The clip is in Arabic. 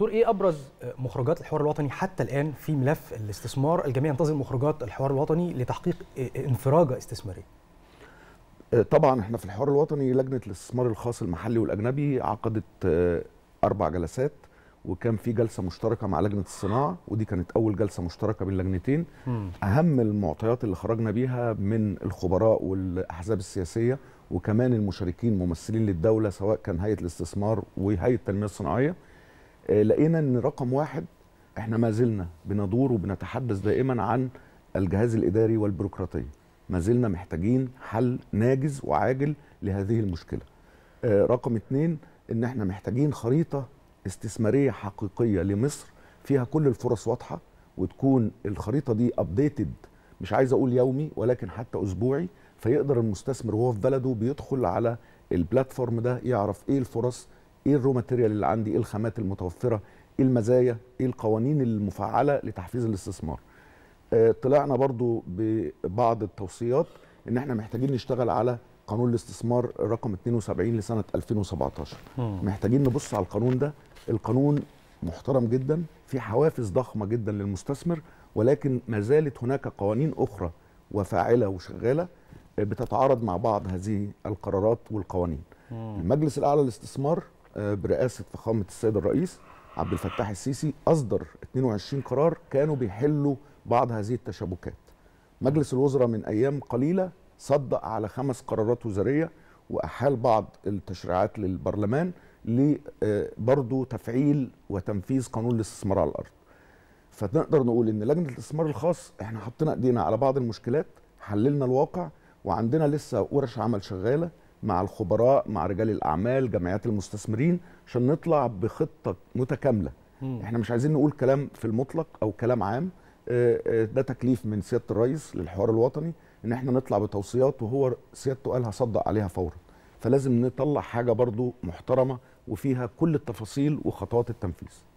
دكتور ايه ابرز مخرجات الحوار الوطني حتى الان في ملف الاستثمار الجميع ينتظر مخرجات الحوار الوطني لتحقيق اه، اه، انفراجه استثماريه اه، طبعا احنا في الحوار الوطني لجنه الاستثمار الخاص المحلي والاجنبي عقدت اربع جلسات وكان في جلسه مشتركه مع لجنه الصناعه ودي كانت اول جلسه مشتركه بين اللجنتين اهم المعطيات اللي خرجنا بيها من الخبراء والاحزاب السياسيه وكمان المشاركين ممثلين للدوله سواء كان هيئه الاستثمار وهيئه التنميه الصناعيه آه، لقينا ان رقم واحد احنا ما زلنا بندور وبنتحدث دائما عن الجهاز الاداري والبيروقراطيه ما زلنا محتاجين حل ناجز وعاجل لهذه المشكله آه، رقم اثنين ان احنا محتاجين خريطه استثماريه حقيقيه لمصر فيها كل الفرص واضحه وتكون الخريطه دي ابديتد مش عايز اقول يومي ولكن حتى اسبوعي فيقدر المستثمر وهو في بلده بيدخل على البلاتفورم ده يعرف ايه الفرص ايه الرو ماتيريال اللي عندي ايه الخامات المتوفره ايه المزايا ايه القوانين المفعله لتحفيز الاستثمار آه، طلعنا برضو ببعض التوصيات ان احنا محتاجين نشتغل على قانون الاستثمار رقم 72 لسنه 2017 مم. محتاجين نبص على القانون ده القانون محترم جدا في حوافز ضخمه جدا للمستثمر ولكن ما زالت هناك قوانين اخرى وفاعله وشغاله آه، بتتعارض مع بعض هذه القرارات والقوانين مم. المجلس الاعلى للاستثمار برئاسه فخامه السيد الرئيس عبد الفتاح السيسي اصدر 22 قرار كانوا بيحلوا بعض هذه التشابكات. مجلس الوزراء من ايام قليله صدق على خمس قرارات وزاريه واحال بعض التشريعات للبرلمان برضه تفعيل وتنفيذ قانون الاستثمار على الارض. فنقدر نقول ان لجنه الاستثمار الخاص احنا حطينا ايدينا على بعض المشكلات حللنا الواقع وعندنا لسه ورش عمل شغاله مع الخبراء مع رجال الاعمال جمعيات المستثمرين عشان نطلع بخطه متكامله مم. احنا مش عايزين نقول كلام في المطلق او كلام عام آه، آه، ده تكليف من سياده الرئيس للحوار الوطني ان احنا نطلع بتوصيات وهو سيادته قالها صدق عليها فورا فلازم نطلع حاجه برضو محترمه وفيها كل التفاصيل وخطوات التنفيذ